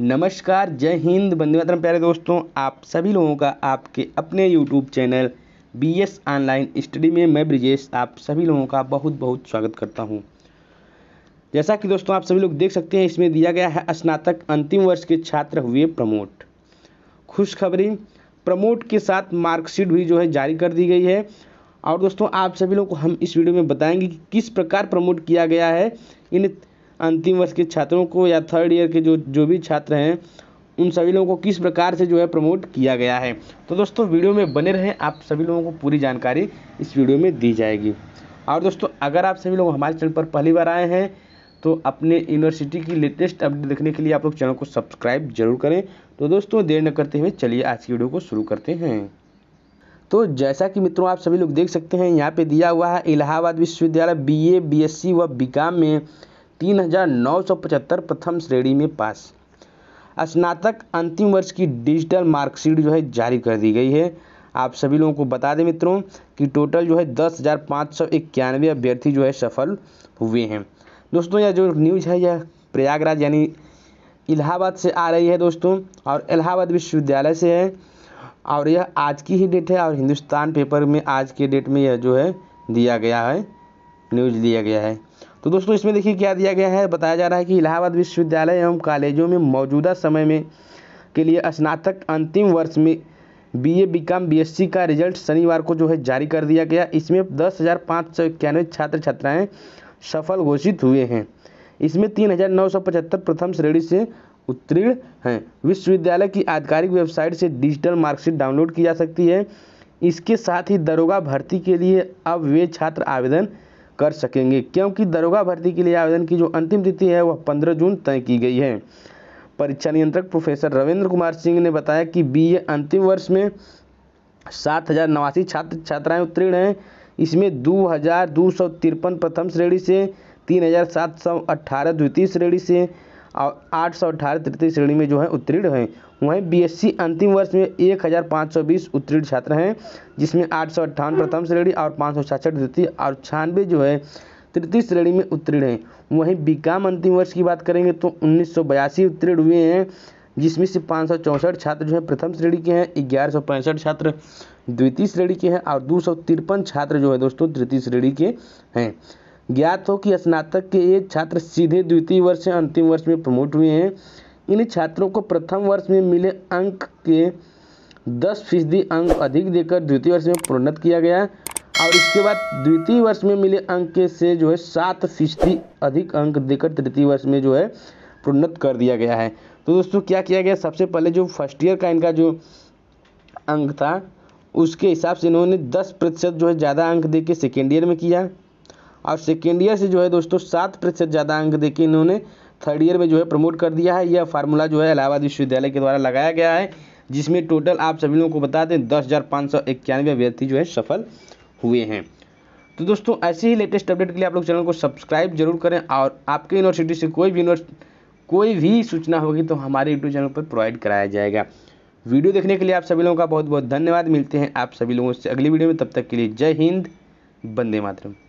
नमस्कार जय हिंद बंदे मातरम प्यारे दोस्तों आप सभी लोगों का आपके अपने YouTube channel B S online study में मैं ब्रिजेश आप सभी लोगों का बहुत बहुत स्वागत करता हूं जैसा कि दोस्तों आप सभी लोग देख सकते हैं इसमें दिया गया है स्नातक अंतिम वर्ष के छात्र हुए प्रमोट खुशखबरी प्रमोट के साथ मार्कशीट भी जो है जारी कर दी गई है और दोस्तों आप सभी लोग को हम इस वीडियो में बताएंगे कि किस प्रकार प्रमोट किया गया है इन अंतिम वर्ष के छात्रों को या थर्ड ईयर के जो जो भी छात्र हैं उन सभी लोगों को किस प्रकार से जो है प्रमोट किया गया है तो दोस्तों वीडियो में बने रहें आप सभी लोगों को पूरी जानकारी इस वीडियो में दी जाएगी और दोस्तों अगर आप सभी लोग हमारे चैनल पर पहली बार आए हैं तो अपने यूनिवर्सिटी की लेटेस्ट अपडेट देखने के लिए आप लोग चैनल को सब्सक्राइब जरूर करें तो दोस्तों देर न करते हुए चलिए आज की वीडियो को शुरू करते हैं तो जैसा कि मित्रों आप सभी लोग देख सकते हैं यहाँ पे दिया हुआ है इलाहाबाद विश्वविद्यालय बीए, बीएससी व बीकॉम में तीन हजार नौ सौ पचहत्तर प्रथम श्रेणी में पास स्नातक अंतिम वर्ष की डिजिटल मार्कशीट जो है जारी कर दी गई है आप सभी लोगों को बता दें मित्रों कि टोटल जो है दस हज़ार पाँच सौ इक्यानवे अभ्यर्थी जो है सफल हुए हैं दोस्तों यह जो न्यूज़ है यह प्रयागराज यानी इलाहाबाद से आ रही है दोस्तों और इलाहाबाद विश्वविद्यालय से है और यह आज की ही डेट है और हिंदुस्तान पेपर में आज के डेट में यह जो है दिया गया है न्यूज़ दिया गया है तो दोस्तों इसमें देखिए क्या दिया गया है बताया जा रहा है कि इलाहाबाद विश्वविद्यालय एवं कॉलेजों में मौजूदा समय में के लिए स्नातक अंतिम वर्ष में B A B com B S C का रिजल्ट शनिवार को जो है जारी कर दिया गया इसमें दस हज़ार पाँच सौ इक्यानवे छात्र छात्राएँ सफल घोषित हुए हैं इसमें तीन हज़ार नौ सौ पचहत्तर प्रथम श्रेणी से उत्तीर्ण हैं विश्वविद्यालय की आधिकारिक वेबसाइट से डिजिटल मार्कशीट डाउनलोड की जा सकती है इसके साथ ही दरोगा भर्ती के लिए अब वे छात्र आवेदन कर सकेंगे क्योंकि दरोगा भर्ती के लिए आवेदन की जो अंतिम तिथि है वह पंद्रह जून तय की गई है परीक्षा नियंत्रक प्रोफेसर रविंद्र कुमार सिंह ने बताया कि बी अंतिम वर्ष में सात हज़ार नवासी छात्र छात्राएँ उत्तीर्ण हैं इसमें दो हज़ार दो सौ तिरपन प्रथम श्रेणी से तीन हज़ार सात सौ अट्ठारह द्वितीय श्रेणी से और आठ सौ अठारह तृतीय श्रेणी में जो है उत्तीर्ण हैं वहीं बीएससी अंतिम वर्ष में एक हज़ार पाँच सौ बीस उत्तीर्ण छात्र हैं जिसमें आठ सौ अट्ठावन प्रथम श्रेणी और पाँच सौ छियासठ द्वितीय और छियानवे जो है तृतीय श्रेणी में उत्तीर्ण हैं वहीं बी अंतिम वर्ष की बात करेंगे तो उन्नीस सौ बयासी उत्तीर्ण हुए हैं जिसमें से पाँच सौ चौंसठ छात्र जो है प्रथम श्रेणी के हैं ग्यारह सौ पैंसठ छात्र द्वितीय श्रेणी के हैं और दो सौ तिरपन छात्र जो है दोस्तों तृतीय श्रेणी के हैं ज्ञात हो कि स्नातक के एक छात्र सीधे द्वितीय वर्ष से अंतिम वर्ष में प्रमोट हुए हैं इन छात्रों को प्रथम वर्ष में मिले अंक के दस फीसदी अंक अधिक देकर द्वितीय वर्ष में प्रोन्नत किया गया और इसके बाद द्वितीय वर्ष में मिले अंक के से जो है सात फीसदी अधिक अंक देकर तृतीय वर्ष में जो है प्रोन्नत कर दिया गया है तो दोस्तों क्या किया गया सबसे पहले जो फर्स्ट ईयर का इनका जो अंक था उसके हिसाब से इन्होंने दस प्रतिशत जो है ज़्यादा अंक दे के सेकेंड ईयर में किया और सेकेंड ईयर से जो है दोस्तों सात प्रतिशत ज़्यादा अंक देके इन्होंने थर्ड ईयर में जो है प्रमोट कर दिया है यह फार्मूला जो है इलाहाबाद विश्वविद्यालय के द्वारा लगाया गया है जिसमें टोटल आप सभी लोगों को बता दें दस हज़ार पाँच सौ इक्यानवे अभ्यर्थी जो है सफल हुए हैं तो दोस्तों ऐसे ही लेटेस्ट अपडेट के लिए आप लोग चैनल को सब्सक्राइब जरूर करें और आपके यूनिवर्सिटी से कोई भी कोई भी सूचना होगी तो हमारे यूट्यूब चैनल पर प्रोवाइड कराया जाएगा वीडियो देखने के लिए आप सभी लोगों का बहुत बहुत धन्यवाद मिलते हैं आप सभी लोगों से अगली वीडियो में तब तक के लिए जय हिंद बंदे मातरम